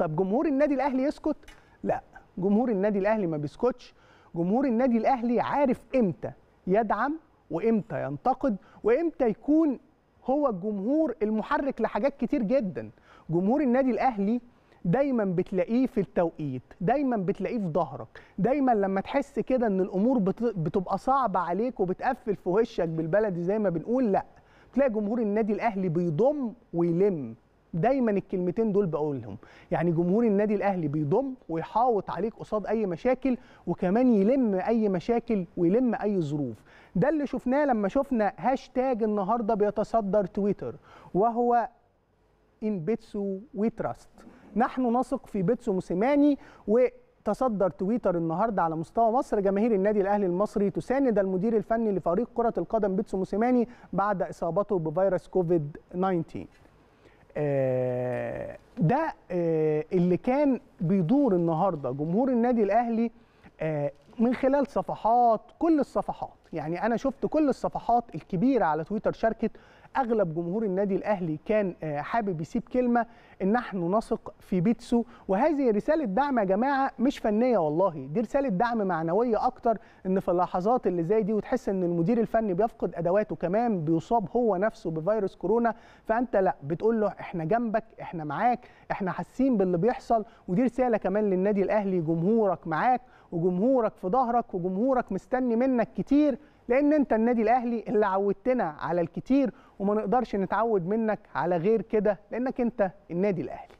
طب جمهور النادي الاهلي يسكت لا جمهور النادي الاهلي ما بيسكتش جمهور النادي الاهلي عارف امتى يدعم وامتى ينتقد وامتى يكون هو الجمهور المحرك لحاجات كتير جدا جمهور النادي الاهلي دايما بتلاقيه في التوقيت دايما بتلاقيه في ظهرك دايما لما تحس كده ان الامور بتبقى صعبه عليك وبتقفل في وشك بالبلدي زي ما بنقول لا تلاقي جمهور النادي الاهلي بيضم ويلم دايما الكلمتين دول بقولهم يعني جمهور النادي الاهلي بيضم ويحاوط عليك قصاد اي مشاكل وكمان يلم اي مشاكل ويلم اي ظروف ده اللي شفناه لما شفنا هاشتاج النهارده بيتصدر تويتر وهو ان بيتسو وي تراست نحن نثق في بيتسو موسيماني و تصدر تويتر النهارده على مستوى مصر جماهير النادي الاهلي المصري تساند المدير الفني لفريق كره القدم بيتسو موسيماني بعد اصابته بفيروس كوفيد 19 آه، ده آه، اللي كان بيدور النهارده جمهور النادي الاهلي آه، من خلال صفحات كل الصفحات يعني انا شفت كل الصفحات الكبيره على تويتر شاركت اغلب جمهور النادي الاهلي كان آه، حابب يسيب كلمه ان نحن نثق في بيتسو وهذه رساله دعم يا جماعه مش فنيه والله دي رساله دعم معنويه اكتر ان في اللحظات اللي زي دي وتحس ان المدير الفني بيفقد ادواته كمان بيصاب هو نفسه بفيروس كورونا فانت لا بتقول له احنا جنبك احنا معاك احنا حاسين باللي بيحصل ودي رساله كمان للنادي الاهلي جمهورك معاك وجمهورك في ظهرك وجمهورك مستني منك كتير لان انت النادي الاهلي اللي عودتنا على الكتير وما نقدرش نتعود منك على غير كده لانك انت النادي الاهلي